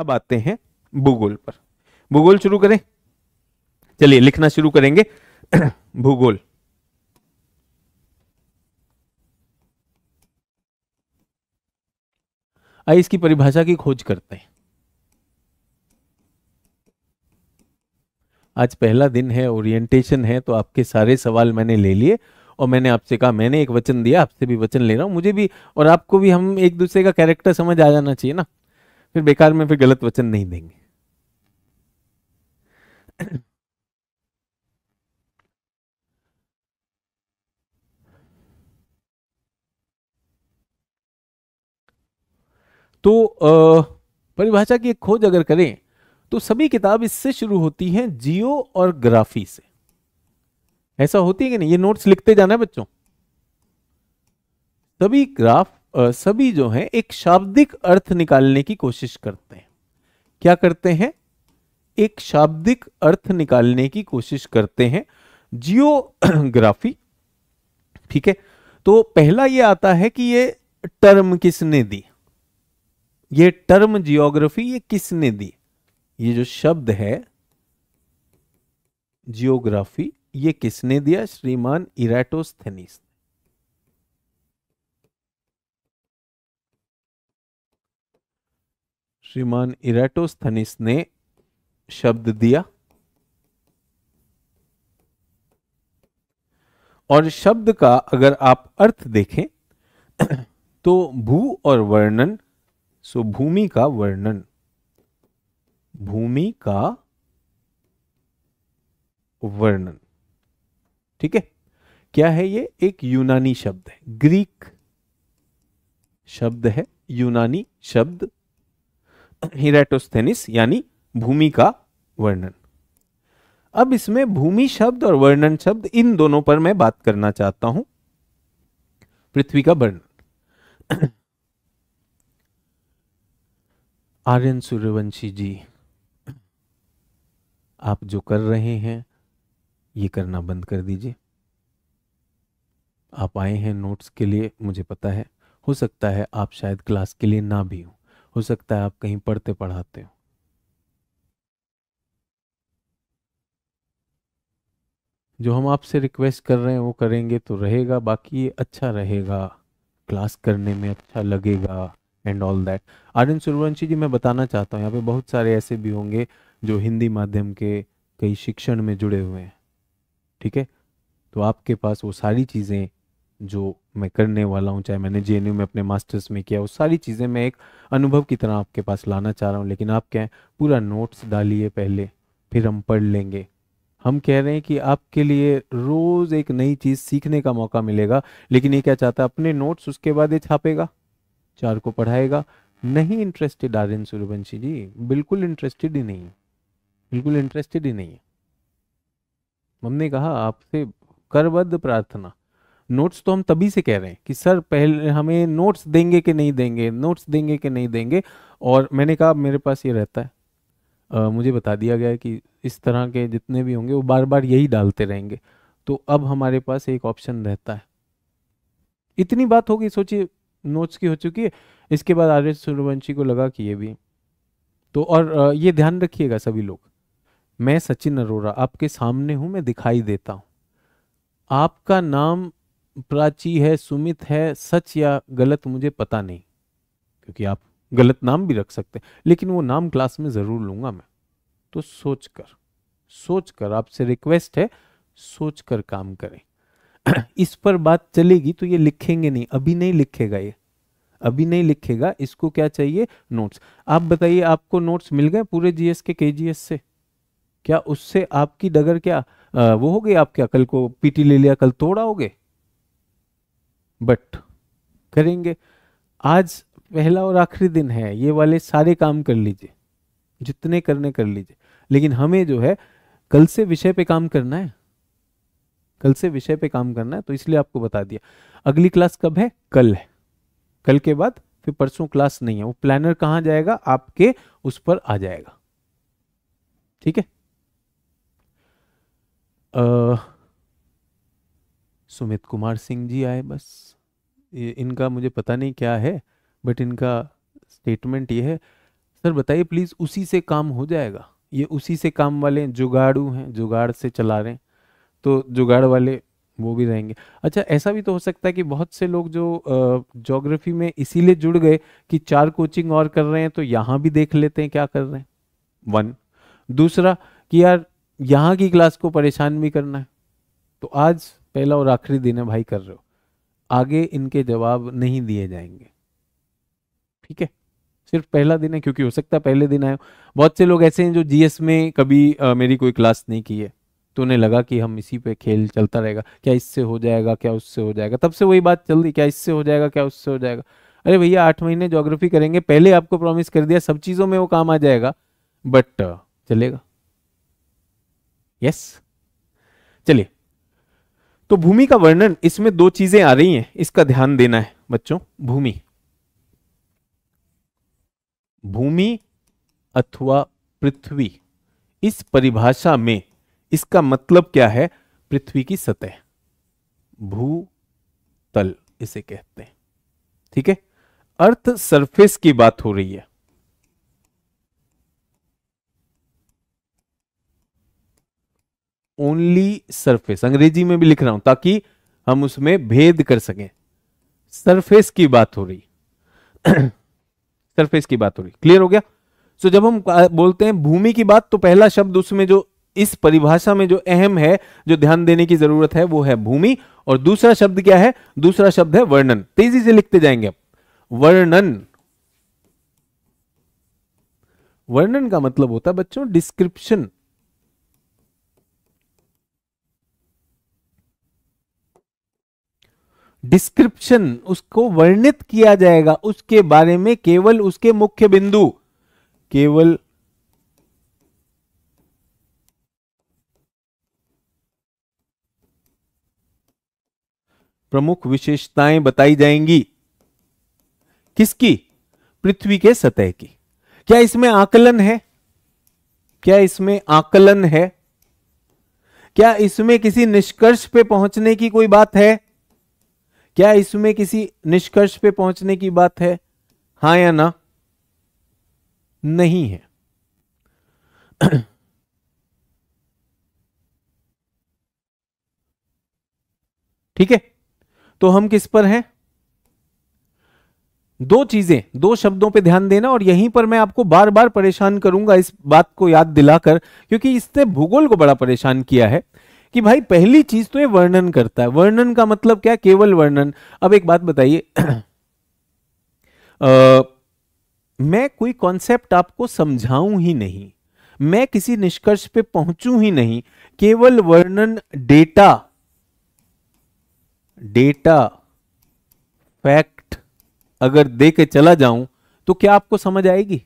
अब आते हैं भूगोल पर भूगोल शुरू करें चलिए लिखना शुरू करेंगे भूगोल आइए इसकी परिभाषा की खोज करते हैं आज पहला दिन है ओरिएंटेशन है तो आपके सारे सवाल मैंने ले लिए और मैंने आपसे कहा मैंने एक वचन दिया आपसे भी वचन ले रहा हूं मुझे भी और आपको भी हम एक दूसरे का कैरेक्टर समझ आ जाना चाहिए ना फिर बेकार में फिर गलत वचन नहीं देंगे तो परिभाषा की एक खोज अगर करें तो सभी किताब इससे शुरू होती है जियो और ग्राफी से ऐसा होती है कि नहीं ये नोट्स लिखते जाना है बच्चों सभी ग्राफ सभी जो हैं एक शाब्दिक अर्थ निकालने की कोशिश करते हैं क्या करते हैं एक शाब्दिक अर्थ निकालने की कोशिश करते हैं जियोग्राफी ठीक है तो पहला ये आता है कि ये टर्म किसने दी ये टर्म जियोग्राफी ये किसने दी ये जो शब्द है जियोग्राफी ये किसने दिया श्रीमान इराटोस्थेनिस श्रीमान इराटोस्थनिस ने शब्द दिया और शब्द का अगर आप अर्थ देखें तो भू और वर्णन सो भूमि का वर्णन भूमि का वर्णन ठीक है क्या है ये एक यूनानी शब्द है ग्रीक शब्द है यूनानी शब्द हिराटोस्थेनिस यानी भूमि का वर्णन अब इसमें भूमि शब्द और वर्णन शब्द इन दोनों पर मैं बात करना चाहता हूं पृथ्वी का वर्णन आर्यन सूर्यवंशी जी आप जो कर रहे हैं ये करना बंद कर दीजिए आप आए हैं नोट्स के लिए मुझे पता है हो सकता है आप शायद क्लास के लिए ना भी हों हो सकता है आप कहीं पढ़ते पढ़ाते हो जो हम आपसे रिक्वेस्ट कर रहे हैं वो करेंगे तो रहेगा बाकी ये अच्छा रहेगा क्लास करने में अच्छा लगेगा and all that Aryan Suryavanshi ji मैं बताना चाहता हूँ यहाँ पे बहुत सारे ऐसे भी होंगे जो हिंदी माध्यम के कई शिक्षण में जुड़े हुए हैं ठीक है तो आपके पास वो सारी चीज़ें जो मैं करने वाला हूँ चाहे मैंने जे में अपने मास्टर्स में किया वो सारी चीज़ें मैं एक अनुभव की तरह आपके पास लाना चाह रहा हूँ लेकिन आप क्या पूरा नोट्स डालिए पहले फिर हम पढ़ लेंगे हम कह रहे हैं कि आपके लिए रोज़ एक नई चीज़ सीखने का मौका मिलेगा लेकिन ये क्या चाहता है अपने नोट्स उसके बाद ये छापेगा चार को पढ़ाएगा नहीं इंटरेस्टेड आर्यन सूर्यवंशी जी बिल्कुल इंटरेस्टेड ही नहीं बिल्कुल इंटरेस्टेड ही नहीं है हमने कहा आपसे करबद्ध प्रार्थना नोट्स तो हम तभी से कह रहे हैं कि सर पहले हमें नोट्स देंगे कि नहीं देंगे नोट्स देंगे कि नहीं देंगे और मैंने कहा मेरे पास ये रहता है आ, मुझे बता दिया गया है कि इस तरह के जितने भी होंगे वो बार बार यही डालते रहेंगे तो अब हमारे पास एक ऑप्शन रहता है इतनी बात होगी सोचिए नोट्स की हो चुकी है इसके बाद आर्य सूर्यवंशी को लगा कि ये भी तो और ये ध्यान रखिएगा सभी लोग मैं सचिन अरोरा आपके सामने हूँ मैं दिखाई देता हूँ आपका नाम प्राची है सुमित है सच या गलत मुझे पता नहीं क्योंकि आप गलत नाम भी रख सकते हैं लेकिन वो नाम क्लास में ज़रूर लूंगा मैं तो सोच कर सोच कर आपसे रिक्वेस्ट है सोच कर काम करें इस पर बात चलेगी तो ये लिखेंगे नहीं अभी नहीं लिखेगा ये अभी नहीं लिखेगा इसको क्या चाहिए नोट्स आप बताइए आपको नोट्स मिल गए पूरे जीएस के केजीएस से क्या उससे आपकी डगर क्या आ, वो हो गई आप क्या कल को पीटी ले लिया कल तोड़ा हो बट करेंगे आज पहला और आखिरी दिन है ये वाले सारे काम कर लीजिए जितने करने कर लीजिए लेकिन हमें जो है कल से विषय पे काम करना है कल से विषय पे काम करना है तो इसलिए आपको बता दिया अगली क्लास कब है कल है कल के बाद फिर परसों क्लास नहीं है वो प्लानर कहाँ जाएगा आपके उस पर आ जाएगा ठीक है सुमित कुमार सिंह जी आए बस ये इनका मुझे पता नहीं क्या है बट इनका स्टेटमेंट ये है सर बताइए प्लीज़ उसी से काम हो जाएगा ये उसी से काम वाले जुगाड़ू हैं जुगाड़ से चला रहे हैं तो जुगाड़ वाले वो भी रहेंगे अच्छा ऐसा भी तो हो सकता है कि बहुत से लोग जो जोग्राफी में इसीलिए जुड़ गए कि चार कोचिंग और कर रहे हैं तो यहाँ भी देख लेते हैं क्या कर रहे हैं वन दूसरा कि यार यहाँ की क्लास को परेशान भी करना है तो आज पहला और आखिरी दिन है भाई कर रहे हो आगे इनके जवाब नहीं दिए जाएंगे ठीक है सिर्फ पहला दिन है क्योंकि हो सकता है पहले दिन आए बहुत से लोग ऐसे हैं जो जीएस में कभी आ, मेरी कोई क्लास नहीं की है तो उन्हें लगा कि हम इसी पे खेल चलता रहेगा क्या इससे हो जाएगा क्या उससे हो जाएगा तब से वही बात चल रही क्या इससे हो जाएगा क्या उससे हो जाएगा अरे भैया आठ महीने जोग्राफी करेंगे पहले आपको प्रॉमिस कर दिया सब चीज़ों में वो काम आ जाएगा बट चलेगा यस चलिए तो भूमि का वर्णन इसमें दो चीजें आ रही हैं इसका ध्यान देना है बच्चों भूमि भूमि अथवा पृथ्वी इस परिभाषा में इसका मतलब क्या है पृथ्वी की सतह भू तल इसे कहते हैं ठीक है अर्थ सरफेस की बात हो रही है ओनली सरफेस अंग्रेजी में भी लिख रहा हूं ताकि हम उसमें भेद कर सकें सरफेस की बात हो रही सरफेस की बात हो रही क्लियर हो गया सो so, जब हम बोलते हैं भूमि की बात तो पहला शब्द उसमें जो इस परिभाषा में जो अहम है जो ध्यान देने की जरूरत है वो है भूमि और दूसरा शब्द क्या है दूसरा शब्द है वर्णन तेजी से लिखते जाएंगे आप वर्णन वर्णन का मतलब होता है बच्चों डिस्क्रिप्शन डिस्क्रिप्शन उसको वर्णित किया जाएगा उसके बारे में केवल उसके मुख्य बिंदु केवल प्रमुख विशेषताएं बताई जाएंगी किसकी पृथ्वी के सतह की क्या इसमें आकलन है क्या इसमें आकलन है क्या इसमें किसी निष्कर्ष पे पहुंचने की कोई बात है क्या इसमें किसी निष्कर्ष पे पहुंचने की बात है हा या ना नहीं है ठीक है तो हम किस पर हैं दो चीजें दो शब्दों पे ध्यान देना और यहीं पर मैं आपको बार बार परेशान करूंगा इस बात को याद दिलाकर क्योंकि इसने भूगोल को बड़ा परेशान किया है कि भाई पहली चीज तो ये वर्णन करता है वर्णन का मतलब क्या केवल वर्णन अब एक बात बताइए मैं कोई कॉन्सेप्ट आपको समझाऊं ही नहीं मैं किसी निष्कर्ष पे पहुंचू ही नहीं केवल वर्णन डेटा डेटा फैक्ट अगर दे के चला जाऊं तो क्या आपको समझ आएगी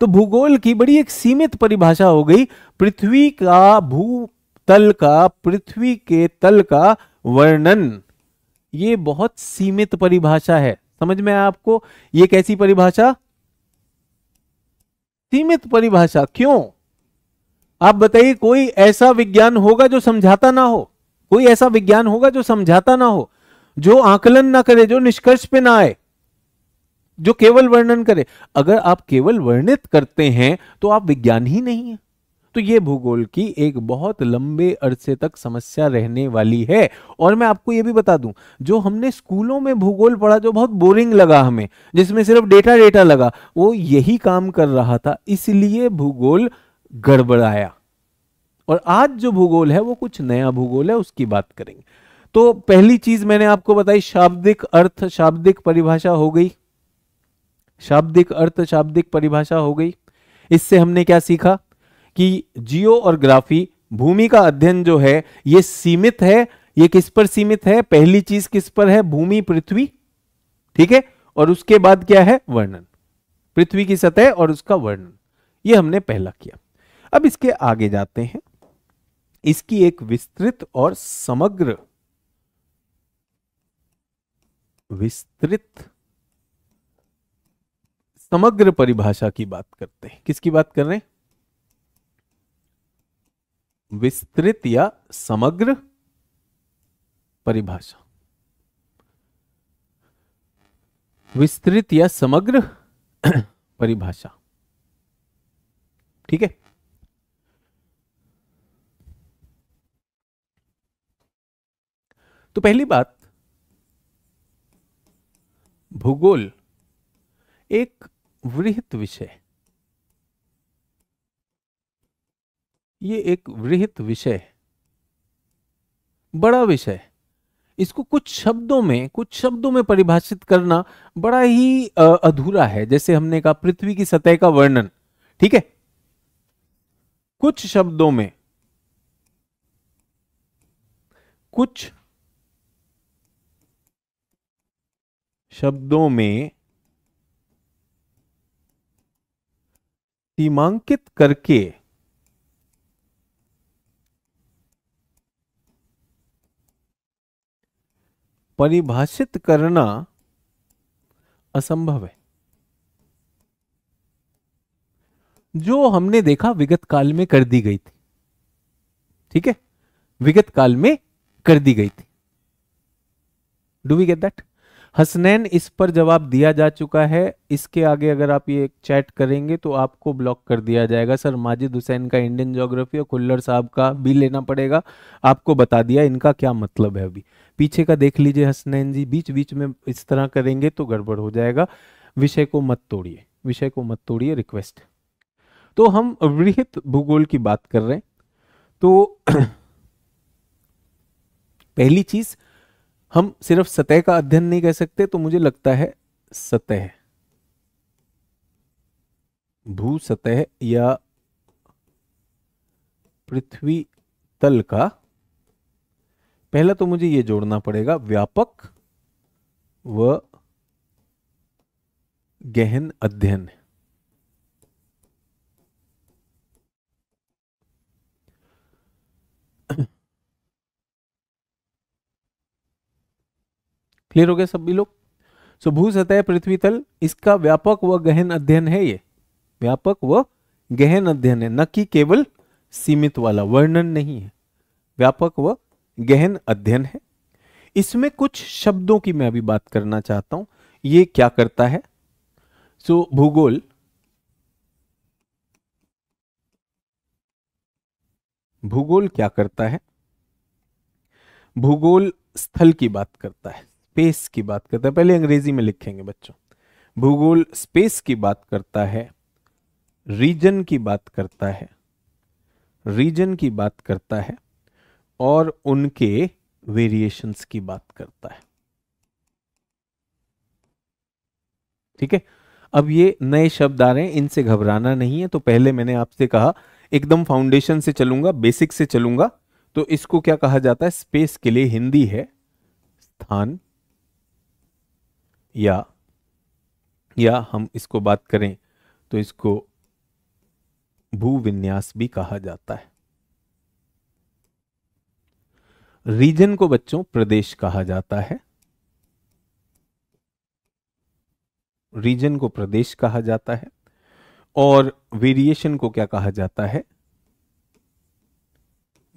तो भूगोल की बड़ी एक सीमित परिभाषा हो गई पृथ्वी का भू तल का पृथ्वी के तल का वर्णन ये बहुत सीमित परिभाषा है समझ में आपको ये कैसी परिभाषा सीमित परिभाषा क्यों आप बताइए कोई ऐसा विज्ञान होगा जो समझाता ना हो कोई ऐसा विज्ञान होगा जो समझाता ना हो जो आकलन ना करे जो निष्कर्ष पे ना आए जो केवल वर्णन करे अगर आप केवल वर्णित करते हैं तो आप विज्ञान ही नहीं है तो ये भूगोल की एक बहुत लंबे अरसे तक समस्या रहने वाली है और मैं आपको ये भी बता दूं जो हमने स्कूलों में भूगोल पढ़ा जो बहुत बोरिंग लगा हमें जिसमें सिर्फ डेटा डेटा लगा वो यही काम कर रहा था इसलिए भूगोल गड़बड़ाया और आज जो भूगोल है वो कुछ नया भूगोल है उसकी बात करेंगे तो पहली चीज मैंने आपको बताई शाब्दिक अर्थ शाब्दिक परिभाषा हो गई शाब्दिक अर्थ शाब्दिक परिभाषा हो गई इससे हमने क्या सीखा कि ग्राफी भूमि का अध्ययन जो है ये सीमित है ये किस पर सीमित है पहली चीज किस पर है भूमि पृथ्वी ठीक है और उसके बाद क्या है वर्णन पृथ्वी की सतह और उसका वर्णन ये हमने पहला किया अब इसके आगे जाते हैं इसकी एक विस्तृत और समग्र विस्तृत समग्र परिभाषा की बात करते हैं किसकी बात कर रहे हैं विस्तृत या समग्र परिभाषा विस्तृत या समग्र परिभाषा ठीक है तो पहली बात भूगोल एक वृहत विषय ये एक वृहित विषय है बड़ा विषय इसको कुछ शब्दों में कुछ शब्दों में परिभाषित करना बड़ा ही अधूरा है जैसे हमने कहा पृथ्वी की सतह का वर्णन ठीक है कुछ शब्दों में कुछ शब्दों में सीमांकित करके परिभाषित करना असंभव है जो हमने देखा विगत काल में कर दी गई थी ठीक है विगत काल में कर दी गई थी do we get that Hasnain इस पर जवाब दिया जा चुका है इसके आगे अगर आप ये चैट करेंगे तो आपको ब्लॉक कर दिया जाएगा सर माजिद हुसैन का इंडियन जोग्राफी और खुल्लर साहब का भी लेना पड़ेगा आपको बता दिया इनका क्या मतलब है अभी पीछे का देख लीजिए हसनैन जी बीच बीच में इस तरह करेंगे तो गड़बड़ हो जाएगा विषय को मत तोड़िए विषय को मत तोड़िए रिक्वेस्ट तो हम वृहित भूगोल की बात कर रहे हैं तो पहली चीज़ हम सिर्फ सतह का अध्ययन नहीं कह सकते तो मुझे लगता है सतह भू सतह या पृथ्वी तल का पहला तो मुझे यह जोड़ना पड़ेगा व्यापक व गहन अध्ययन क्लियर हो गया सभी लोग सो भू सतह पृथ्वी तल इसका व्यापक व गहन अध्ययन है ये व्यापक व गहन अध्ययन है न कि केवल सीमित वाला वर्णन नहीं है व्यापक व गहन अध्ययन है इसमें कुछ शब्दों की मैं अभी बात करना चाहता हूं ये क्या करता है सो so, भूगोल भूगोल क्या करता है भूगोल स्थल की बात करता है स्पेस की बात करता है पहले अंग्रेजी में लिखेंगे बच्चों भूगोल स्पेस की बात करता है रीजन की बात करता है रीजन की बात करता है और उनके वेरिएशंस की बात करता है ठीक है अब ये नए शब्द आ रहे हैं इनसे घबराना नहीं है तो पहले मैंने आपसे कहा एकदम फाउंडेशन से चलूंगा बेसिक से चलूंगा तो इसको क्या कहा जाता है स्पेस के लिए हिंदी है स्थान या या हम इसको बात करें तो इसको भूविन्यास भी कहा जाता है रीजन को बच्चों प्रदेश कहा जाता है रीजन को प्रदेश कहा जाता है और वेरिएशन को क्या कहा जाता है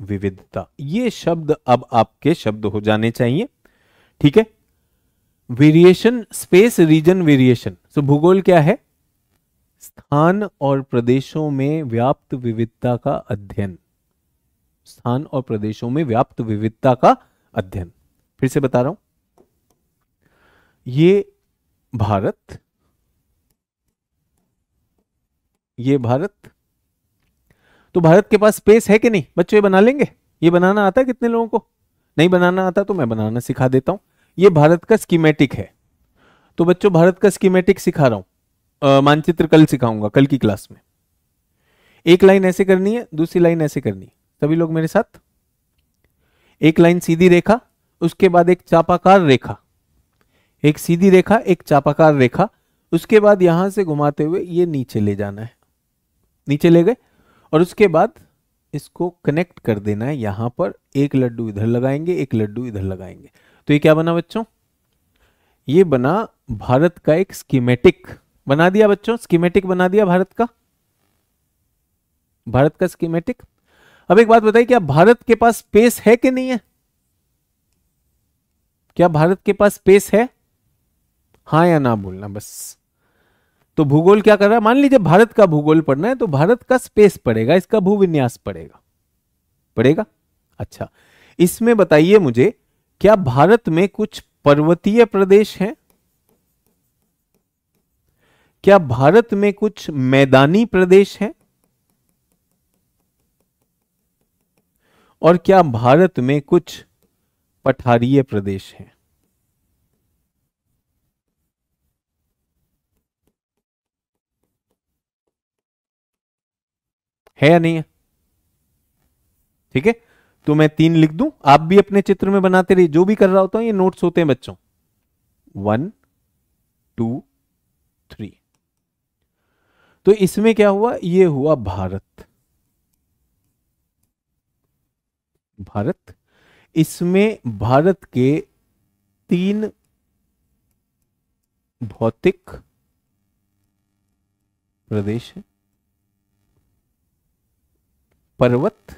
विविधता ये शब्द अब आपके शब्द हो जाने चाहिए ठीक है variation space region variation so भूगोल क्या है स्थान और प्रदेशों में व्याप्त विविधता का अध्ययन स्थान और प्रदेशों में व्याप्त विविधता का अध्ययन फिर से बता रहा हूं ये भारत ये भारत तो भारत के पास स्पेस है कि नहीं बच्चों ये बना लेंगे ये बनाना आता है कितने लोगों को नहीं बनाना आता तो मैं बनाना सिखा देता हूं ये भारत का स्कीमेटिक है तो बच्चों भारत का स्कीमेटिक सिखा रहा हूं मानचित्र कल सिखाऊंगा कल की क्लास में एक लाइन ऐसे करनी है दूसरी लाइन ऐसे करनी है सभी लोग मेरे साथ एक लाइन सीधी रेखा उसके बाद एक चापाकार रेखा एक सीधी रेखा एक चापाकार रेखा उसके बाद यहां से घुमाते हुए ये नीचे ले जाना है नीचे ले गए और उसके बाद इसको कनेक्ट कर देना है यहां पर एक लड्डू इधर लगाएंगे एक लड्डू इधर लगाएंगे तो ये क्या बना बच्चों ये बना भारत का एक स्कीमेटिक बना दिया बच्चों स्कीमेटिक बना दिया भारत का भारत का स्कीमेटिक अब एक बात बताइए क्या भारत के पास स्पेस है कि नहीं है क्या भारत के पास स्पेस है हाँ या ना बोलना बस तो भूगोल क्या कर रहा है मान लीजिए भारत का भूगोल पढ़ना है तो भारत का स्पेस पड़ेगा इसका भूविन्यास पड़ेगा पड़ेगा अच्छा इसमें बताइए मुझे क्या भारत में कुछ पर्वतीय प्रदेश हैं क्या भारत में कुछ मैदानी प्रदेश हैं और क्या भारत में कुछ पठारीय प्रदेश हैं है या नहीं है ठीक है तो मैं तीन लिख दूं आप भी अपने चित्र में बनाते रहिए जो भी कर रहा होता हूं ये नोट्स होते हैं बच्चों वन टू थ्री तो इसमें क्या हुआ ये हुआ भारत भारत इसमें भारत के तीन भौतिक प्रदेश पर्वत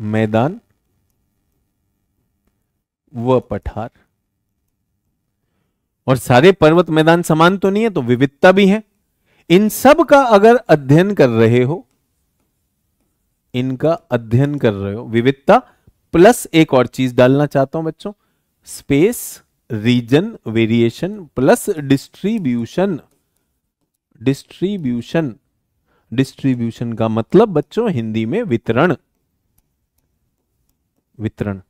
मैदान व पठार और सारे पर्वत मैदान समान तो नहीं है तो विविधता भी है इन सब का अगर अध्ययन कर रहे हो इनका अध्ययन कर रहे हो विविधता प्लस एक और चीज डालना चाहता हूं बच्चों space region variation plus distribution distribution distribution का मतलब बच्चों हिंदी में वितरण वितरण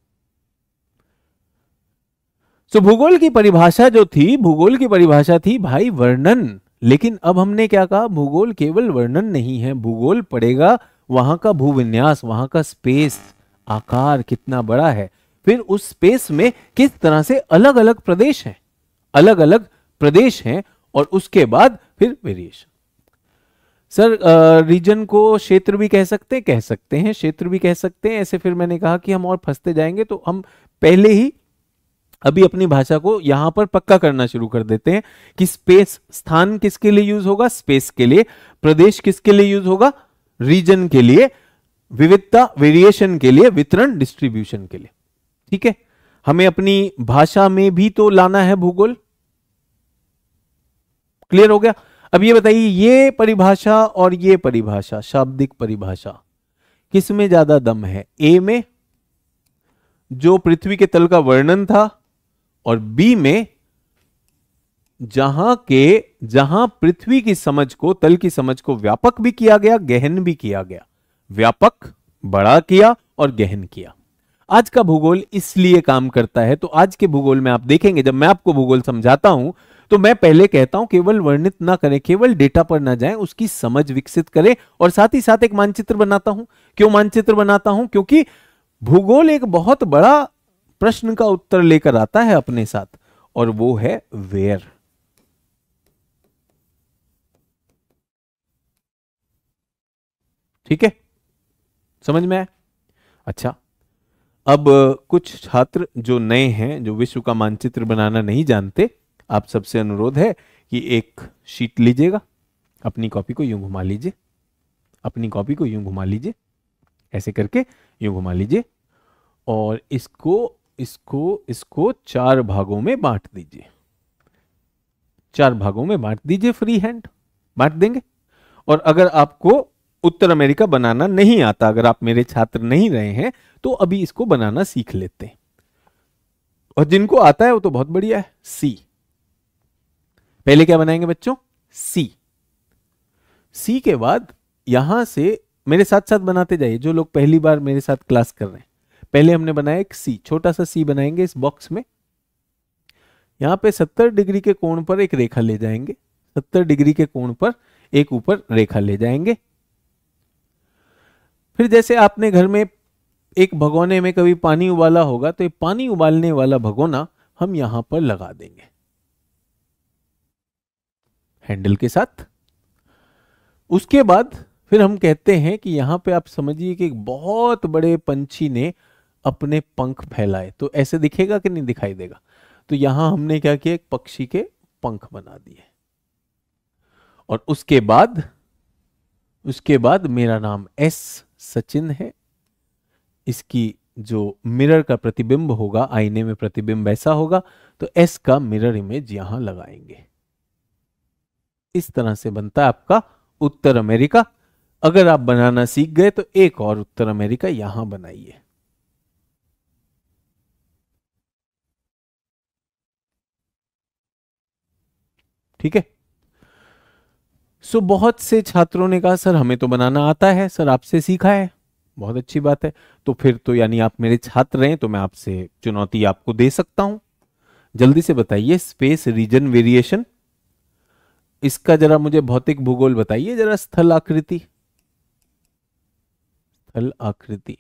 तो भूगोल की परिभाषा जो थी भूगोल की परिभाषा थी भाई वर्णन लेकिन अब हमने क्या कहा भूगोल केवल वर्णन नहीं है भूगोल पड़ेगा वहां का भूविन्यास वहां का स्पेस आकार कितना बड़ा है फिर उस स्पेस में किस तरह से अलग अलग प्रदेश हैं अलग अलग प्रदेश हैं और उसके बाद फिर वेरिएशन सर रीजन को क्षेत्र भी कह सकते कह सकते हैं क्षेत्र भी कह सकते हैं ऐसे फिर मैंने कहा कि हम और फंसते जाएंगे तो हम पहले ही अभी अपनी भाषा को यहां पर पक्का करना शुरू कर देते हैं कि स्पेस स्थान किसके लिए यूज होगा स्पेस के लिए प्रदेश किसके लिए यूज होगा रीजन के लिए विविधता वेरिएशन के लिए वितरण डिस्ट्रीब्यूशन के लिए ठीक है हमें अपनी भाषा में भी तो लाना है भूगोल क्लियर हो गया अब ये बताइए ये परिभाषा और ये परिभाषा शाब्दिक परिभाषा किस में ज्यादा दम है ए में जो पृथ्वी के तल का वर्णन था और बी में जहां के जहां पृथ्वी की समझ को तल की समझ को व्यापक भी किया गया गहन भी किया गया व्यापक बड़ा किया और गहन किया आज का भूगोल इसलिए काम करता है तो आज के भूगोल में आप देखेंगे जब मैं आपको भूगोल समझाता हूं तो मैं पहले कहता हूं केवल वर्णित ना करें केवल डेटा पर ना जाएं उसकी समझ विकसित करें और साथ ही साथ एक मानचित्र बनाता हूं क्यों मानचित्र बनाता हूं क्योंकि भूगोल एक बहुत बड़ा प्रश्न का उत्तर लेकर आता है अपने साथ और वो है वेयर ठीक है समझ में आया अच्छा अब कुछ छात्र जो नए हैं जो विश्व का मानचित्र बनाना नहीं जानते आप सबसे अनुरोध है कि एक शीट लीजिएगा अपनी कॉपी को यूं घुमा लीजिए अपनी कॉपी को यूं घुमा लीजिए ऐसे करके यूं घुमा लीजिए और इसको इसको इसको चार भागों में बांट दीजिए चार भागों में बांट दीजिए फ्री हैंड बांट देंगे और अगर आपको उत्तर अमेरिका बनाना नहीं आता अगर आप मेरे छात्र नहीं रहे हैं तो अभी इसको बनाना सीख लेते हैं और जिनको आता है वो तो बहुत बढ़िया है सी पहले क्या बनाएंगे बच्चों सी सी के बाद यहां से मेरे साथ साथ बनाते जाइए जो लोग पहली बार मेरे साथ क्लास कर रहे हैं पहले हमने बनाया एक सी छोटा सा सी बनाएंगे इस बॉक्स में यहां पे 70 डिग्री के कोण पर एक रेखा ले जाएंगे 70 डिग्री के कोण पर एक ऊपर रेखा ले जाएंगे फिर जैसे आपने घर में एक भगोने में कभी पानी उबाला होगा तो ये पानी उबालने वाला भगोना हम यहां पर लगा देंगे हैंडल के साथ उसके बाद फिर हम कहते हैं कि यहां पे आप समझिए कि एक बहुत बड़े पंछी ने अपने पंख फैलाए तो ऐसे दिखेगा कि नहीं दिखाई देगा तो यहां हमने क्या किया एक पक्षी के पंख बना दिए और उसके बाद उसके बाद मेरा नाम एस सचिन है इसकी जो मिरर का प्रतिबिंब होगा आईने में प्रतिबिंब ऐसा होगा तो एस का मिरर इमेज यहां लगाएंगे इस तरह से बनता है आपका उत्तर अमेरिका अगर आप बनाना सीख गए तो एक और उत्तर अमेरिका यहां बनाइए ठीक है सो बहुत से छात्रों ने कहा सर हमें तो बनाना आता है सर आपसे सीखा है बहुत अच्छी बात है तो फिर तो यानी आप मेरे छात्र हैं तो मैं आपसे चुनौती आपको दे सकता हूं जल्दी से बताइए स्पेस रीजन वेरिएशन इसका जरा मुझे भौतिक भूगोल बताइए जरा स्थल आकृति स्थल आकृति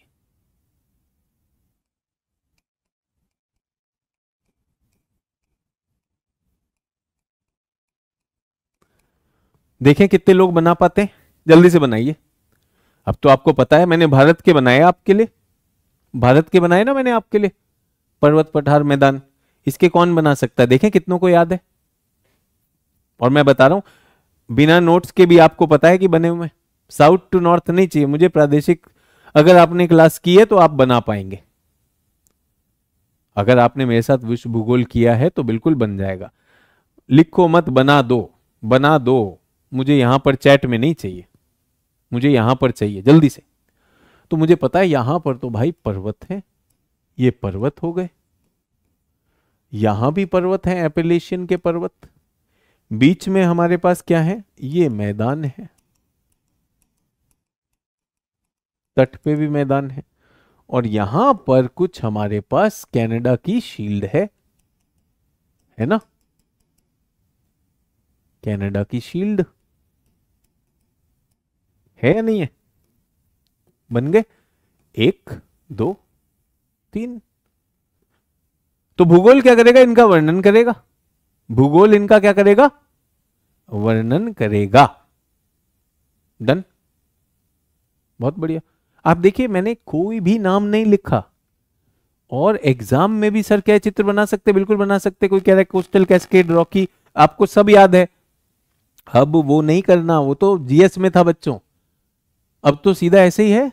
देखें कितने लोग बना पाते हैं जल्दी से बनाइए अब तो आपको पता है मैंने भारत के बनाए आपके लिए भारत के बनाए ना मैंने आपके लिए पर्वत पठार मैदान इसके कौन बना सकता है देखें कितनों को याद है और मैं बता रहा हूं बिना नोट्स के भी आपको पता है कि बने हुए साउथ टू नॉर्थ नहीं चाहिए मुझे प्रादेशिक अगर आपने क्लास की है तो आप बना पाएंगे अगर आपने मेरे साथ विश्व भूगोल किया है तो बिल्कुल बन जाएगा लिखो मत बना दो बना दो मुझे यहां पर चैट में नहीं चाहिए मुझे यहां पर चाहिए जल्दी से तो मुझे पता है यहां पर तो भाई पर्वत है ये पर्वत हो गए यहां भी पर्वत है एपिलेशियन के पर्वत बीच में हमारे पास क्या है ये मैदान है तट पे भी मैदान है और यहां पर कुछ हमारे पास कनाडा की शील्ड है है ना कनाडा की शील्ड है या नहीं है बन गए एक दो तीन तो भूगोल क्या करेगा इनका वर्णन करेगा भूगोल इनका क्या करेगा वर्णन करेगा डन बहुत बढ़िया आप देखिए मैंने कोई भी नाम नहीं लिखा और एग्जाम में भी सर क्या चित्र बना सकते बिल्कुल बना सकते कोई कह रहा है कोस्टल कैस्केड रॉकी आपको सब याद है अब वो नहीं करना वो तो जीएस में था बच्चों अब तो सीधा ऐसे ही है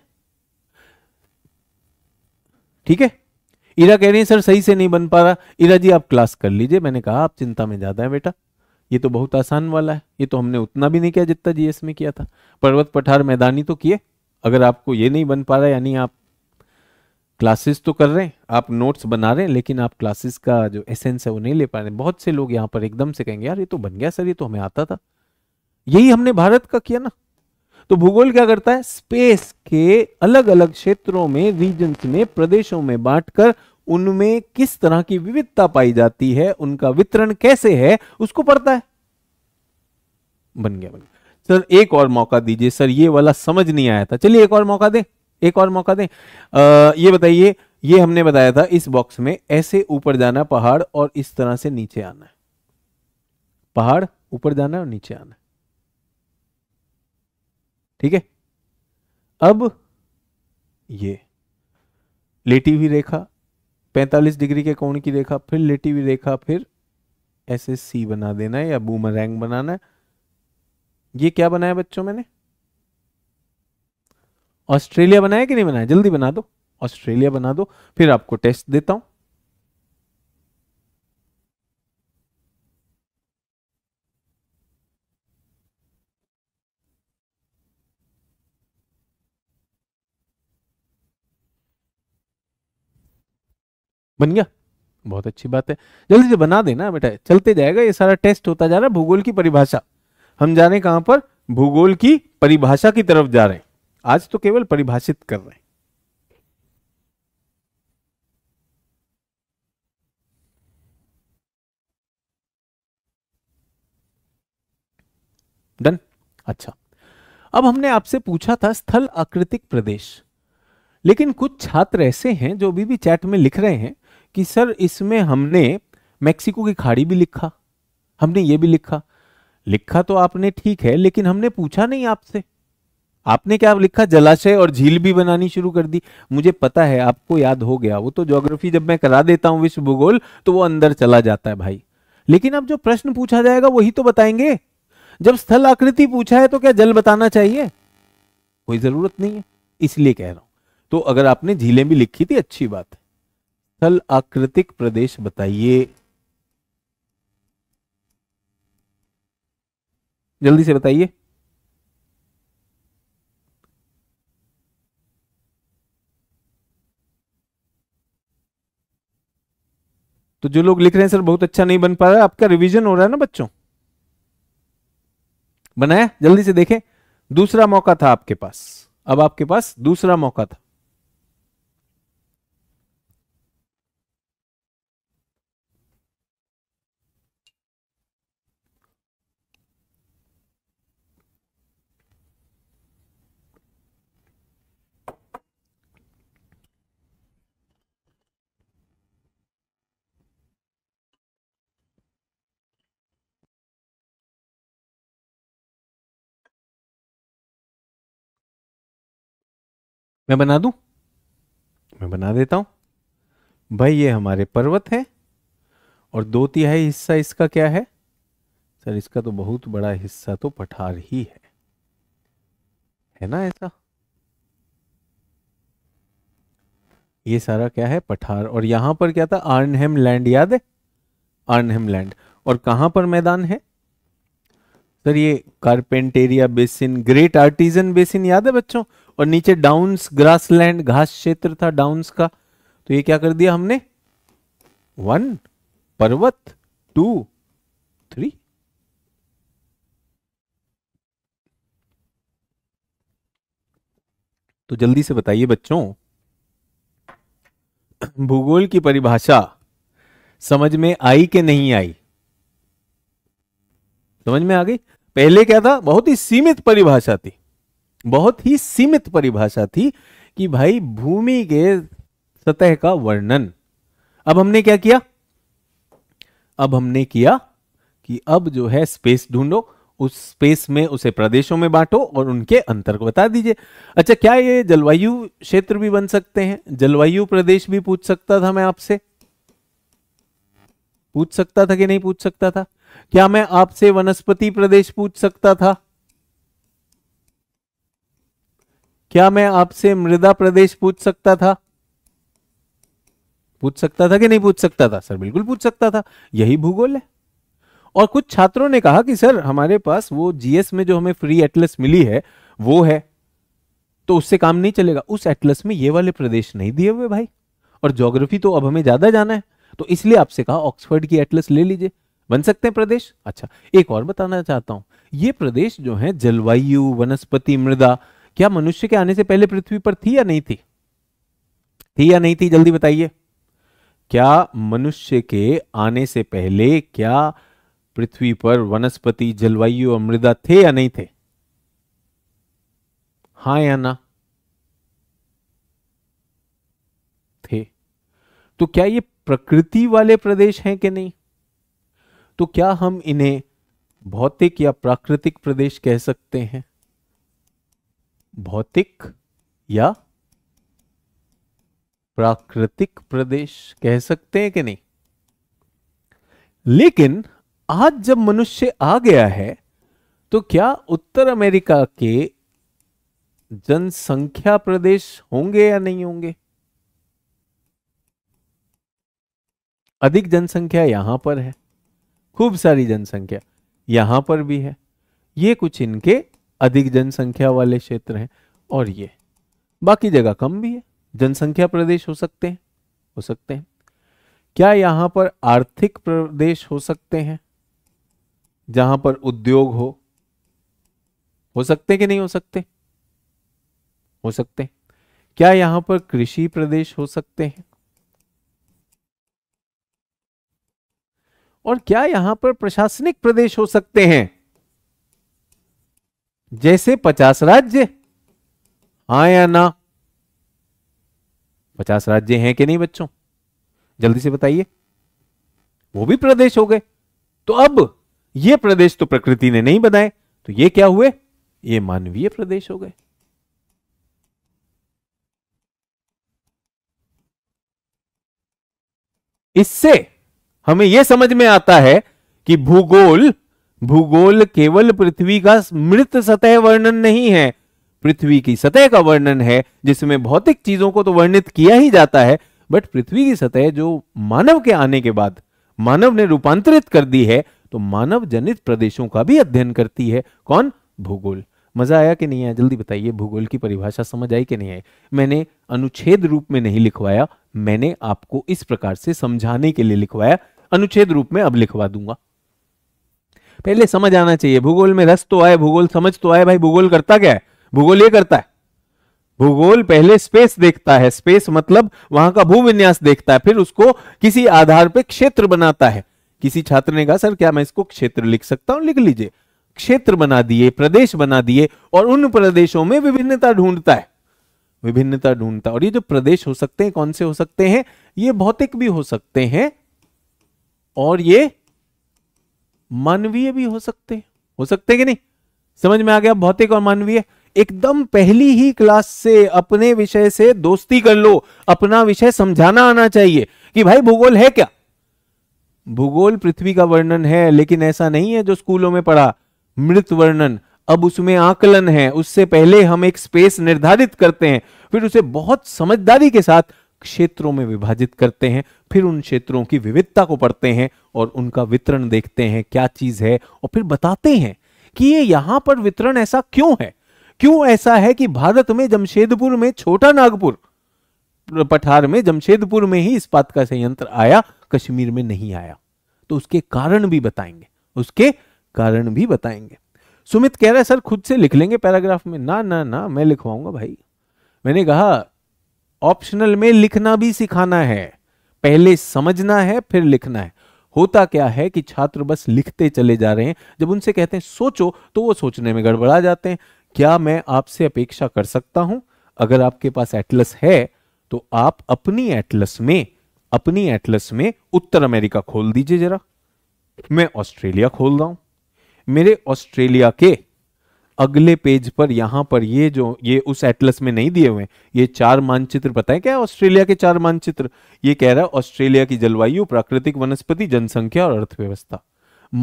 ठीक है ईरा कह रही है सर सही से नहीं बन पा रहा ईरा जी आप क्लास कर लीजिए मैंने कहा आप चिंता में ज्यादा है बेटा ये तो बहुत आसान वाला है ये तो हमने उतना भी नहीं किया जितना जीएस में किया था पर्वत पठार मैदानी तो किए अगर आपको ये नहीं बन पा रहा यानी आप क्लासेस तो कर रहे हैं आप नोट्स बना रहे हैं लेकिन आप क्लासेस का जो एसेंस है वो नहीं ले पा रहे बहुत से लोग यहाँ पर एकदम से कहेंगे यार ये तो बन गया सर ये तो हमें आता था यही हमने भारत का किया ना तो भूगोल क्या करता है स्पेस के अलग अलग क्षेत्रों में रीजन में प्रदेशों में बांटकर उनमें किस तरह की विविधता पाई जाती है उनका वितरण कैसे है उसको पढ़ता है बन गया बन गया सर एक और मौका दीजिए सर ये वाला समझ नहीं आया था चलिए एक और मौका दें एक और मौका दें आ, ये बताइए ये हमने बताया था इस बॉक्स में ऐसे ऊपर जाना पहाड़ और इस तरह से नीचे आना है पहाड़ ऊपर जाना है और नीचे आना है ठीक है अब ये लेटी हुई रेखा 45 डिग्री के कोण की रेखा फिर लेटी हुई रेखा फिर ऐसे सी बना देना है या बूमरैंग बनाना है ये क्या बनाया बच्चों मैंने ऑस्ट्रेलिया बनाया कि नहीं बनाया जल्दी बना दो ऑस्ट्रेलिया बना दो फिर आपको टेस्ट देता हूं बन गया बहुत अच्छी बात है जल्दी से बना देना बेटा चलते जाएगा ये सारा टेस्ट होता जा रहा है भूगोल की परिभाषा हम जाने कहां पर भूगोल की परिभाषा की तरफ जा रहे हैं आज तो केवल परिभाषित कर रहे हैं डन अच्छा अब हमने आपसे पूछा था स्थल आकृतिक प्रदेश लेकिन कुछ छात्र ऐसे हैं जो अभी भी चैट में लिख रहे हैं कि सर इसमें हमने मेक्सिको की खाड़ी भी लिखा हमने ये भी लिखा लिखा तो आपने ठीक है लेकिन हमने पूछा नहीं आपसे आपने क्या लिखा जलाशय और झील भी बनानी शुरू कर दी मुझे पता है आपको याद हो गया वो तो ज्योग्राफी जब मैं करा देता हूं विश्व भूगोल तो वो अंदर चला जाता है भाई लेकिन अब जो प्रश्न पूछा जाएगा वही तो बताएंगे जब स्थल आकृति पूछा है तो क्या जल बताना चाहिए कोई जरूरत नहीं है इसलिए कह रहा हूं तो अगर आपने झीलें भी लिखी थी अच्छी बात है स्थल आकृतिक प्रदेश बताइए जल्दी से बताइए तो जो लोग लिख रहे हैं सर बहुत अच्छा नहीं बन पा रहा आपका रिवीजन हो रहा है ना बच्चों बनाया जल्दी से देखें दूसरा मौका था आपके पास अब आपके पास दूसरा मौका था मैं बना दूं मैं बना देता हूं भाई ये हमारे पर्वत है और दो तिहाई हिस्सा इसका क्या है सर इसका तो बहुत बड़ा हिस्सा तो पठार ही है है ना ऐसा ये सारा क्या है पठार और यहां पर क्या था आर्नहेम लैंड याद है आर्नहेम लैंड और कहां पर मैदान है सर ये Carpentaria basin great artesian basin याद है बच्चों और नीचे डाउन्स ग्रासलैंड घास क्षेत्र था डाउन्स का तो ये क्या कर दिया हमने वन पर्वत टू थ्री तो जल्दी से बताइए बच्चों भूगोल की परिभाषा समझ में आई कि नहीं आई समझ में आ गई पहले क्या था बहुत ही सीमित परिभाषा थी बहुत ही सीमित परिभाषा थी कि भाई भूमि के सतह का वर्णन अब हमने क्या किया अब हमने किया कि अब जो है स्पेस ढूंढो उस स्पेस में उसे प्रदेशों में बांटो और उनके अंतर को बता दीजिए अच्छा क्या ये जलवायु क्षेत्र भी बन सकते हैं जलवायु प्रदेश भी पूछ सकता था मैं आपसे पूछ सकता था कि नहीं पूछ सकता था क्या मैं आपसे वनस्पति प्रदेश पूछ सकता था क्या मैं आपसे मृदा प्रदेश पूछ सकता था पूछ सकता था कि नहीं पूछ सकता था सर बिल्कुल पूछ सकता था यही भूगोल है और कुछ छात्रों ने कहा कि सर हमारे पास वो जीएस में जो हमें फ्री एटलस मिली है वो है तो उससे काम नहीं चलेगा उस एटलस में ये वाले प्रदेश नहीं दिए हुए भाई और ज्योग्राफी तो अब हमें ज्यादा जाना है तो इसलिए आपसे कहा ऑक्सफर्ड की एटलस ले लीजिए बन सकते हैं प्रदेश अच्छा एक और बताना चाहता हूं ये प्रदेश जो है जलवायु वनस्पति मृदा क्या मनुष्य के आने से पहले पृथ्वी पर थी या नहीं थी थी या नहीं थी जल्दी बताइए क्या मनुष्य के आने से पहले क्या पृथ्वी पर वनस्पति जलवायु और मृदा थे या नहीं थे हा या ना थे तो क्या ये प्रकृति वाले प्रदेश हैं कि नहीं तो क्या हम इन्हें भौतिक या प्राकृतिक प्रदेश कह सकते हैं भौतिक या प्राकृतिक प्रदेश कह सकते हैं कि नहीं लेकिन आज जब मनुष्य आ गया है तो क्या उत्तर अमेरिका के जनसंख्या प्रदेश होंगे या नहीं होंगे अधिक जनसंख्या यहां पर है खूब सारी जनसंख्या यहां पर भी है ये कुछ इनके अधिक जनसंख्या वाले क्षेत्र हैं और ये बाकी जगह कम भी है जनसंख्या प्रदेश हो सकते हैं हो सकते हैं क्या यहां पर आर्थिक प्रदेश हो सकते हैं जहां पर उद्योग हो हो सकते कि नहीं हो सकते हो सकते क्या यहां पर कृषि प्रदेश हो सकते हैं और क्या यहां पर प्रशासनिक प्रदेश हो सकते हैं जैसे पचास राज्य हाँ या ना पचास राज्य हैं कि नहीं बच्चों जल्दी से बताइए वो भी प्रदेश हो गए तो अब ये प्रदेश तो प्रकृति ने नहीं बनाए तो ये क्या हुए ये मानवीय प्रदेश हो गए इससे हमें यह समझ में आता है कि भूगोल भूगोल केवल पृथ्वी का मृत सतह वर्णन नहीं है पृथ्वी की सतह का वर्णन है जिसमें भौतिक चीजों को तो वर्णित किया ही जाता है बट पृथ्वी की सतह जो मानव के आने के बाद मानव ने रूपांतरित कर दी है तो मानव जनित प्रदेशों का भी अध्ययन करती है कौन भूगोल मजा आया कि नहीं आया जल्दी बताइए भूगोल की परिभाषा समझ आई कि नहीं आई मैंने अनुच्छेद रूप में नहीं लिखवाया मैंने आपको इस प्रकार से समझाने के लिए लिखवाया अनुच्छेद रूप में अब लिखवा दूंगा पहले समझ आना चाहिए भूगोल में रस तो आए भूगोल समझ तो आए भाई भूगोल करता क्या है भूगोल ये करता है भूगोल पहले स्पेस देखता है स्पेस मतलब वहां का भूविन्यास देखता है फिर उसको किसी आधार पर क्षेत्र बनाता है किसी छात्र ने कहा सर क्या मैं इसको क्षेत्र लिख सकता हूं लिख लीजिए क्षेत्र बना दिए प्रदेश बना दिए और उन प्रदेशों में विभिन्नता ढूंढता है विभिन्नता ढूंढता है और ये जो प्रदेश हो सकते हैं कौन से हो सकते हैं ये भौतिक भी हो सकते हैं और ये मानवीय भी हो सकते हैं हो सकते हैं कि नहीं समझ में आ गया भौतिक और मानवीय एकदम पहली ही क्लास से अपने विषय से दोस्ती कर लो अपना विषय समझाना आना चाहिए कि भाई भूगोल है क्या भूगोल पृथ्वी का वर्णन है लेकिन ऐसा नहीं है जो स्कूलों में पढ़ा मृत वर्णन अब उसमें आकलन है उससे पहले हम एक स्पेस निर्धारित करते हैं फिर उसे बहुत समझदारी के साथ क्षेत्रों में विभाजित करते हैं फिर उन क्षेत्रों की विविधता को पढ़ते हैं और उनका वितरण देखते हैं क्या चीज है और फिर बताते हैं कि ये यहां पर वितरण ऐसा क्यों है क्यों ऐसा है कि भारत में जमशेदपुर में छोटा नागपुर पठार में जमशेदपुर में ही इस्पात का संयंत्र आया कश्मीर में नहीं आया तो उसके कारण भी बताएंगे उसके कारण भी बताएंगे सुमित कह रहा है सर खुद से लिख लेंगे पैराग्राफ में ना ना ना मैं लिखवाऊंगा भाई मैंने कहा ऑप्शनल में लिखना भी सिखाना है पहले समझना है फिर लिखना है होता क्या है कि छात्र बस लिखते चले जा रहे हैं जब उनसे कहते हैं सोचो तो वो सोचने में गड़बड़ा जाते हैं क्या मैं आपसे अपेक्षा कर सकता हूं अगर आपके पास एटलस है तो आप अपनी एटलस में अपनी एटलस में उत्तर अमेरिका खोल दीजिए जरा मैं ऑस्ट्रेलिया खोल रहा हूं मेरे ऑस्ट्रेलिया के अगले पेज पर यहां पर ये जो ये उस एटलस में नहीं दिए हुए ये चार मानचित्र बताए क्या ऑस्ट्रेलिया के चार मानचित्र ये कह रहा है ऑस्ट्रेलिया की जलवायु प्राकृतिक वनस्पति जनसंख्या और अर्थव्यवस्था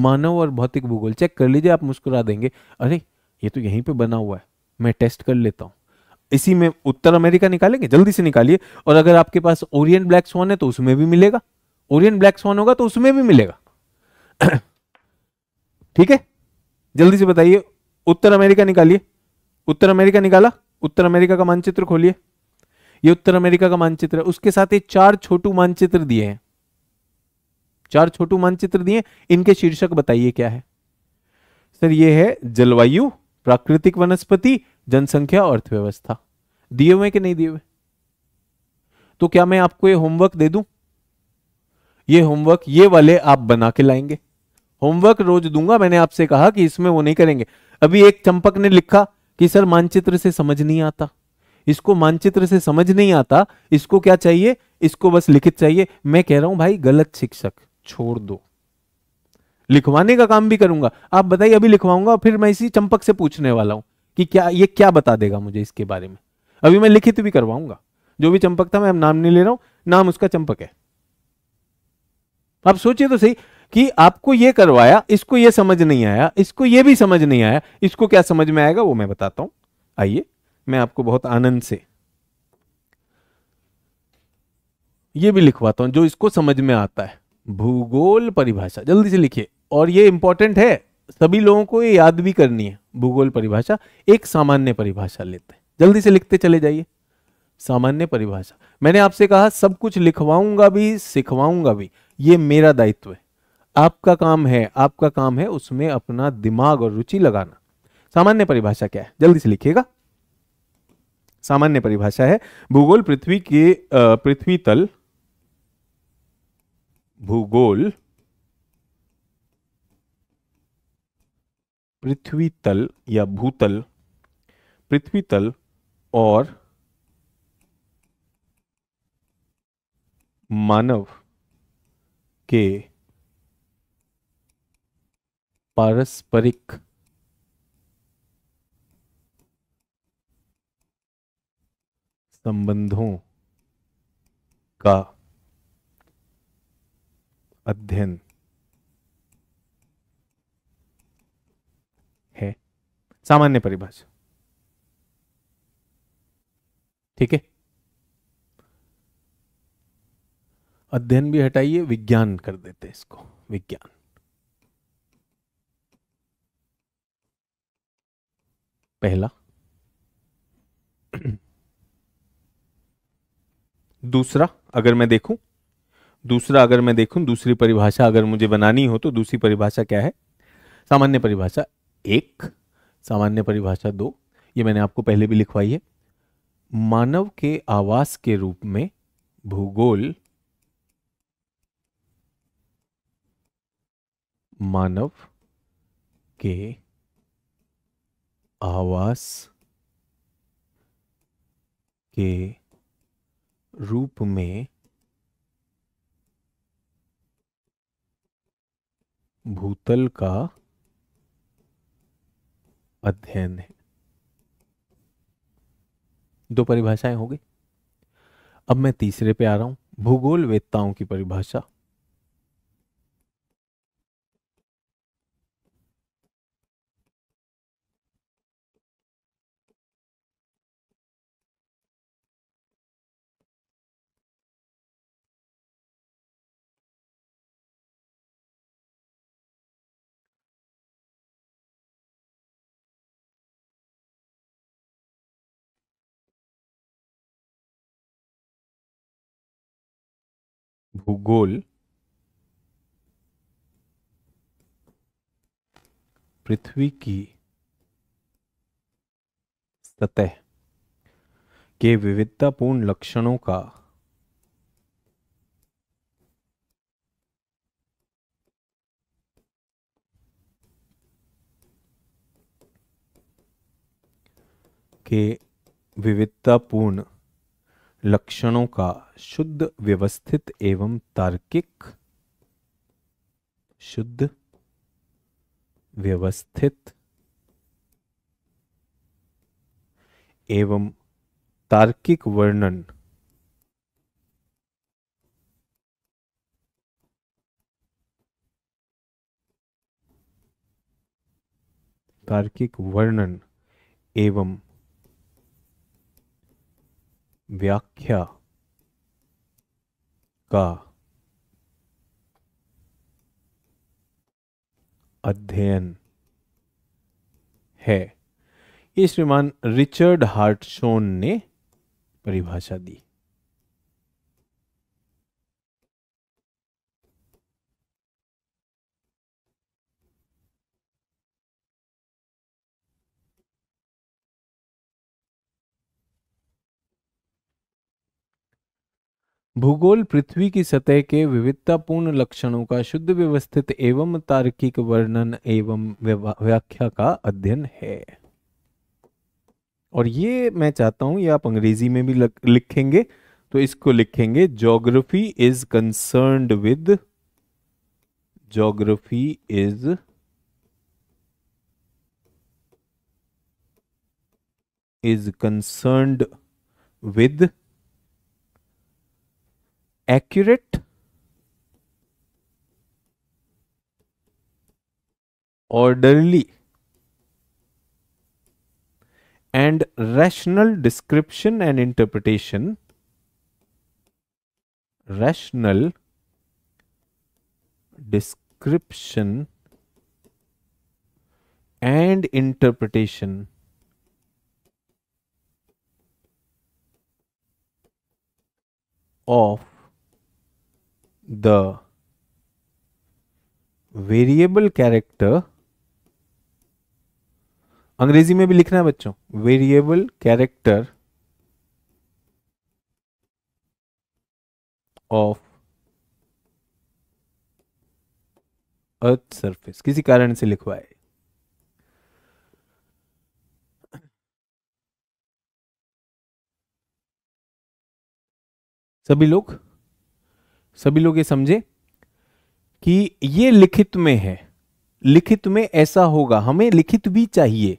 मानव और भौतिक भूगोल चेक कर लीजिए आप मुस्कुरा देंगे अरे ये तो यहीं पर बना हुआ है मैं टेस्ट कर लेता हूँ इसी में उत्तर अमेरिका निकालेंगे जल्दी से निकालिए और अगर आपके पास ओरियन ब्लैक स्वान है तो उसमें भी मिलेगा ओरियन ब्लैक स्वान होगा तो उसमें भी मिलेगा ठीक है जल्दी से बताइए उत्तर अमेरिका निकालिए उत्तर अमेरिका निकाला उत्तर अमेरिका का मानचित्र खोलिए ये उत्तर अमेरिका का मानचित्र है उसके साथ ये चार छोटू मानचित्र दिए हैं चार छोटू मानचित्र दिए इनके शीर्षक बताइए क्या है सर ये है जलवायु प्राकृतिक वनस्पति जनसंख्या और अर्थव्यवस्था दिए हुए कि नहीं दिए हुए तो क्या मैं आपको ये होमवर्क दे दूं ये होमवर्क ये वाले आप बना के लाएंगे होमवर्क रोज दूंगा मैंने आपसे कहा कि इसमें वो नहीं करेंगे अभी एक चंपक ने लिखा कि सर मानचित्र से समझ नहीं आता इसको मानचित्र से समझ नहीं आता इसको क्या चाहिए इसको बस लिखित चाहिए मैं कह रहा हूं भाई गलत शिक्षक छोड़ दो लिखवाने का काम भी करूंगा आप बताइए अभी लिखवाऊंगा फिर मैं इसी चंपक से पूछने वाला हूं कि क्या ये क्या बता देगा मुझे इसके बारे में अभी मैं लिखित भी करवाऊंगा जो भी चंपक था मैं नाम नहीं ले रहा हूं नाम उसका चंपक है आप सोचिए तो सही कि आपको ये करवाया इसको ये समझ नहीं आया इसको ये भी समझ नहीं आया इसको क्या समझ में आएगा वो मैं बताता हूं आइए मैं आपको बहुत आनंद से ये भी लिखवाता हूं जो इसको समझ में आता है भूगोल परिभाषा जल्दी से लिखिए और ये इंपॉर्टेंट है सभी लोगों को ये याद भी करनी है भूगोल परिभाषा एक सामान्य परिभाषा लेते हैं जल्दी से लिखते चले जाइए सामान्य परिभाषा मैंने आपसे कहा सब कुछ लिखवाऊंगा भी सिखवाऊंगा भी ये मेरा दायित्व है आपका काम है आपका काम है उसमें अपना दिमाग और रुचि लगाना सामान्य परिभाषा क्या है जल्दी से लिखिएगा सामान्य परिभाषा है भूगोल पृथ्वी के पृथ्वी तल भूगोल पृथ्वी तल या भूतल पृथ्वी तल और मानव के पारस्परिक संबंधों का अध्ययन है सामान्य परिभाषा ठीक है अध्ययन भी हटाइए विज्ञान कर देते हैं इसको विज्ञान पहला दूसरा अगर मैं देखूं दूसरा अगर मैं देखूं दूसरी परिभाषा अगर मुझे बनानी हो तो दूसरी परिभाषा क्या है सामान्य परिभाषा एक सामान्य परिभाषा दो ये मैंने आपको पहले भी लिखवाई है मानव के आवास के रूप में भूगोल मानव के आवास के रूप में भूतल का अध्ययन है दो परिभाषाएं हो गई अब मैं तीसरे पे आ रहा हूं भूगोल वेत्ताओं की परिभाषा भूगोल पृथ्वी की सतह के विविधतापूर्ण लक्षणों का के विविधतापूर्ण लक्षणों का शुद्ध व्यवस्थित एवं तार्किक शुद्ध व्यवस्थित एवं तार्किक वर्णन तार्किक वर्णन एवं व्याख्या का अध्ययन है ये श्रीमान रिचर्ड हार्टशोन ने परिभाषा दी भूगोल पृथ्वी की सतह के विविधतापूर्ण लक्षणों का शुद्ध व्यवस्थित एवं तार्किक वर्णन एवं व्याख्या का अध्ययन है और ये मैं चाहता हूं ये आप अंग्रेजी में भी लिखेंगे तो इसको लिखेंगे geography is concern with geography is is concerned with accurate orderly and rational description and interpretation rational description and interpretation of the variable character अंग्रेजी में भी लिखना है बच्चों variable character of earth surface किसी कारण से लिखवाए सभी लोग सभी लोग ये समझे कि ये लिखित में है लिखित में ऐसा होगा हमें लिखित भी चाहिए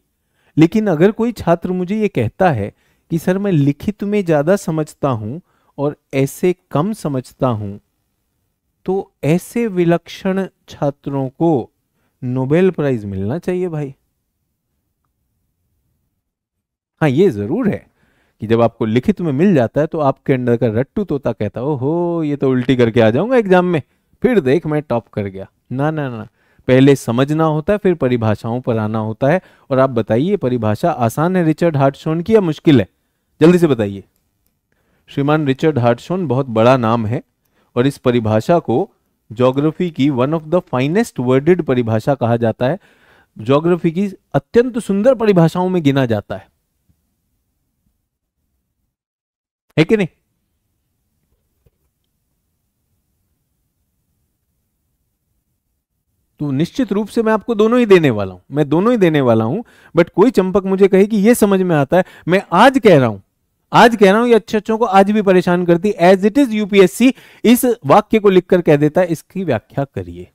लेकिन अगर कोई छात्र मुझे ये कहता है कि सर मैं लिखित में ज़्यादा समझता हूं और ऐसे कम समझता हूं तो ऐसे विलक्षण छात्रों को नोबेल प्राइज मिलना चाहिए भाई हाँ ये ज़रूर है कि जब आपको लिखित में मिल जाता है तो आपके अंदर का रट्टू तोता कहता हो ये तो उल्टी करके आ जाऊंगा एग्जाम में फिर देख मैं टॉप कर गया ना ना ना पहले समझना होता है फिर परिभाषाओं पर आना होता है और आप बताइए परिभाषा आसान है रिचर्ड हार्टसोन की या मुश्किल है जल्दी से बताइए श्रीमान रिचर्ड हार्टसोन बहुत बड़ा नाम है और इस परिभाषा को जोग्राफी की one of the finest worded परिभाषा कहा जाता है जोग्राफी की अत्यंत सुंदर परिभाषाओं में गिना जाता है है कि नहीं तो निश्चित रूप से मैं आपको दोनों ही देने वाला हूं मैं दोनों ही देने वाला हूं बट कोई चंपक मुझे कहे कि यह समझ में आता है मैं आज कह रहा हूं आज कह रहा हूं ये अच्छे अच्छों को आज भी परेशान करती एज इट इज यूपीएससी इस वाक्य को लिखकर कह देता है इसकी व्याख्या करिए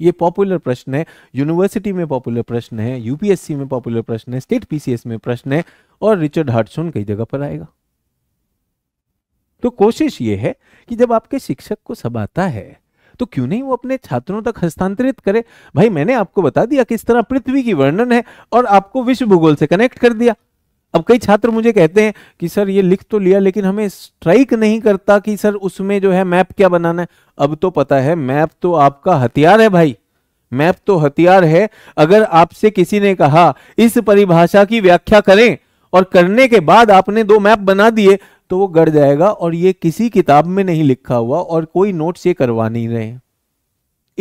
ये पॉपुलर प्रश्न है यूनिवर्सिटी में पॉपुलर प्रश्न है यूपीएससी में पॉपुलर प्रश्न है स्टेट पीसीएस में प्रश्न है और रिचर्ड हार्टसोन कई जगह पर आएगा तो कोशिश ये है कि जब आपके शिक्षक को सब आता है तो क्यों नहीं वो अपने छात्रों तक हस्तांतरित करे भाई मैंने आपको बता दिया किस तरह पृथ्वी की वर्णन है और आपको विश्व भूगोल से कनेक्ट कर दिया अब कई छात्र मुझे कहते हैं कि सर ये लिख तो लिया लेकिन हमें स्ट्राइक नहीं करता कि सर उसमें जो है मैप क्या बनाना है अब तो पता है मैप तो आपका हथियार है भाई मैप तो हथियार है अगर आपसे किसी ने कहा इस परिभाषा की व्याख्या करें और करने के बाद आपने दो मैप बना दिए तो वो गड़ जाएगा और ये किसी किताब में नहीं लिखा हुआ और कोई नोट ये करवा नहीं रहे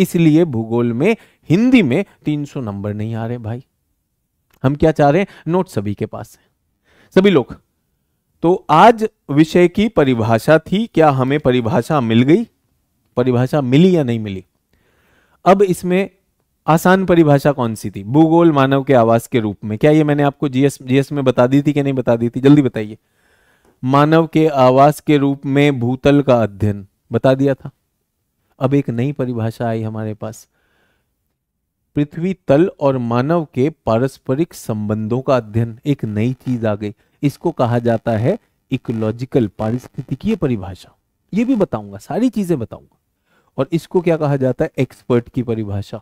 इसलिए भूगोल में हिंदी में 300 नंबर नहीं आ रहे भाई हम क्या चाह रहे हैं नोट सभी के पास है सभी लोग तो आज विषय की परिभाषा थी क्या हमें परिभाषा मिल गई परिभाषा मिली या नहीं मिली अब इसमें आसान परिभाषा कौन सी थी भूगोल मानव के आवास के रूप में क्या ये मैंने आपको जीएस जीएस में बता दी थी कि नहीं बता दी थी जल्दी बताइए मानव के आवास के रूप में भूतल का अध्ययन बता दिया था अब एक नई परिभाषा आई हमारे पास पृथ्वी तल और मानव के पारस्परिक संबंधों का अध्ययन एक नई चीज आ गई इसको कहा जाता है इकोलॉजिकल पारिस्थितिकीय परिभाषा ये भी बताऊंगा सारी चीजें बताऊंगा और इसको क्या कहा जाता है एक्सपर्ट की परिभाषा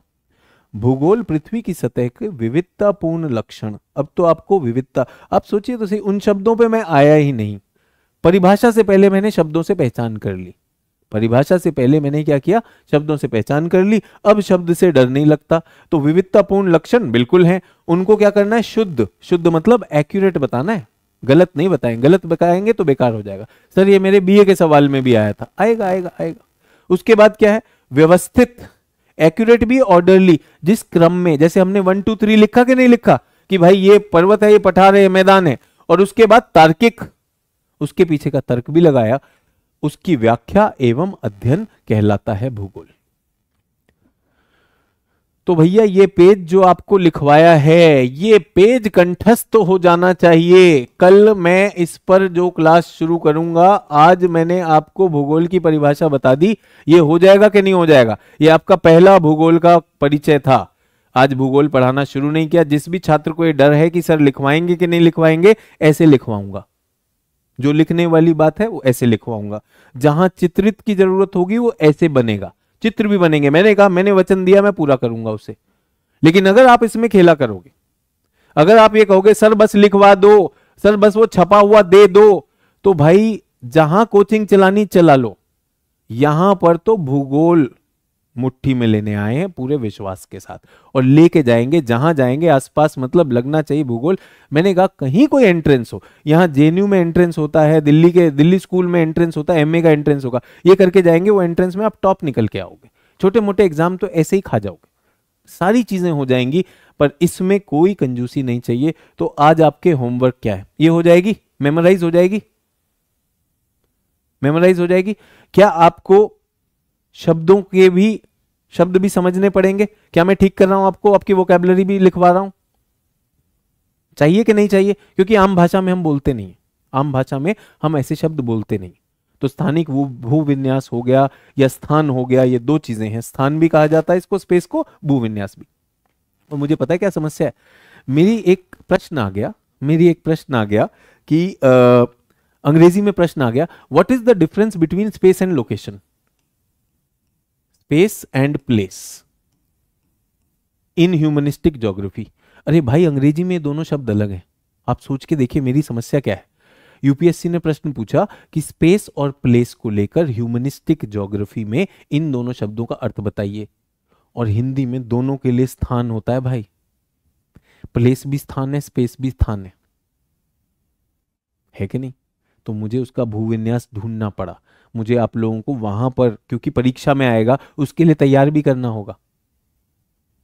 भूगोल पृथ्वी की सतह के विविधतापूर्ण लक्षण अब तो आपको विविधता आप सोचिए तो सही उन शब्दों पे मैं आया ही नहीं परिभाषा से पहले मैंने शब्दों से पहचान कर ली परिभाषा से पहले मैंने क्या किया शब्दों से पहचान कर ली अब शब्द से डर नहीं लगता तो विविधतापूर्ण लक्षण बिल्कुल हैं उनको क्या करना है शुद्ध शुद्ध मतलब एक्यूरेट बताना है गलत नहीं बताएंगे गलत बताएंगे तो बेकार हो जाएगा सर ये मेरे बीए के सवाल में भी आया था आएगा आएगा आएगा उसके बाद क्या है व्यवस्थित एक्यूरेट भी ऑर्डरली जिस क्रम में जैसे हमने वन टू थ्री लिखा कि नहीं लिखा कि भाई ये पर्वत है ये पठार है मैदान है और उसके बाद तार्किक उसके पीछे का तर्क भी लगाया उसकी व्याख्या एवं अध्ययन कहलाता है भूगोल तो भैया ये पेज जो आपको लिखवाया है ये पेज कंठस्थ तो हो जाना चाहिए कल मैं इस पर जो क्लास शुरू करूंगा आज मैंने आपको भूगोल की परिभाषा बता दी ये हो जाएगा कि नहीं हो जाएगा ये आपका पहला भूगोल का परिचय था आज भूगोल पढ़ाना शुरू नहीं किया जिस भी छात्र को ये डर है कि सर लिखवाएंगे कि नहीं लिखवाएंगे ऐसे लिखवाऊंगा जो लिखने वाली बात है वो ऐसे लिखवाऊंगा जहां चित्रित की जरूरत होगी वो ऐसे बनेगा चित्र भी बनेंगे मैंने कहा मैंने वचन दिया मैं पूरा करूंगा उसे लेकिन अगर आप इसमें खेला करोगे अगर आप ये कहोगे सर बस लिखवा दो सर बस वो छपा हुआ दे दो तो भाई जहां कोचिंग चलानी चला लो यहां पर तो भूगोल मुट्ठी में लेने आए हैं पूरे विश्वास के साथ और लेके जाएंगे जहां जाएंगे आसपास मतलब लगना चाहिए भूगोल मैंने कहा कहीं कोई एंट्रेंस हो यहाँ जे में एंट्रेंस होता है दिल्ली के दिल्ली स्कूल में एंट्रेंस होता है एम का एंट्रेंस होगा ये करके जाएंगे वो एंट्रेंस में आप टॉप निकल के आओगे छोटे मोटे एग्जाम तो ऐसे ही खा जाओगे सारी चीजें हो जाएंगी पर इसमें कोई कंजूसी नहीं चाहिए तो आज आपके होमवर्क क्या है ये हो जाएगी मेमोराइज हो जाएगी मेमोराइज हो जाएगी क्या आपको शब्दों के भी शब्द भी समझने पड़ेंगे क्या मैं ठीक कर रहा हूं आपको आपकी वोकेबलरी भी लिखवा रहा हूं चाहिए कि नहीं चाहिए क्योंकि आम भाषा में हम बोलते नहीं आम भाषा में हम ऐसे शब्द बोलते नहीं तो स्थानिक भूविन्यास हो गया या स्थान हो गया ये दो चीजें हैं स्थान भी कहा जाता है इसको स्पेस को भूविन्यास भी और मुझे पता है क्या समस्या है मेरी एक प्रश्न आ गया मेरी एक प्रश्न आ गया कि आ, अंग्रेजी में प्रश्न आ गया what is the difference between space and location space and place in humanistic geography अरे भाई अंग्रेजी में दोनों शब्द अलग हैं आप सोच के देखिए मेरी समस्या क्या है यूपीएससी ने प्रश्न पूछा कि स्पेस और प्लेस को लेकर ह्यूमनिस्टिक जोग्राफी में इन दोनों शब्दों का अर्थ बताइए और हिंदी में दोनों के लिए स्थान होता है भाई प्लेस भी स्थान है स्पेस भी स्थान है है कि नहीं तो मुझे उसका भूविन्यास ढूंढना पड़ा मुझे आप लोगों को वहाँ पर क्योंकि परीक्षा में आएगा उसके लिए तैयार भी करना होगा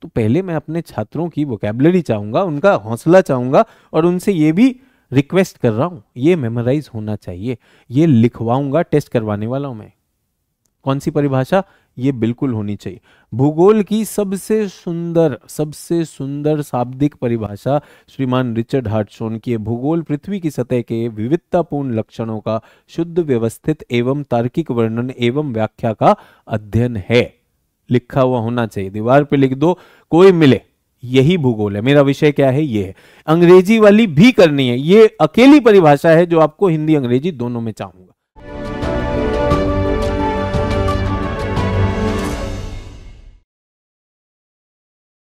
तो पहले मैं अपने छात्रों की वोकेबलरी चाहूँगा उनका हौसला चाहूँगा और उनसे ये भी रिक्वेस्ट कर रहा हूँ ये मेमोराइज होना चाहिए ये लिखवाऊंगा टेस्ट करवाने वाला हूँ मैं कौन सी परिभाषा ये बिल्कुल होनी चाहिए भूगोल की सबसे सुंदर सबसे सुंदर शाब्दिक परिभाषा श्रीमान रिचर्ड हार्टसोन की है भूगोल पृथ्वी की सतह के विविधतापूर्ण लक्षणों का शुद्ध व्यवस्थित एवं तार्किक वर्णन एवं व्याख्या का अध्ययन है लिखा हुआ होना चाहिए दीवार पे लिख दो कोई मिले यही भूगोल है मेरा विषय क्या है यह है अंग्रेजी वाली भी करनी है ये अकेली परिभाषा है जो आपको हिंदी अंग्रेजी दोनों में चाहूंगा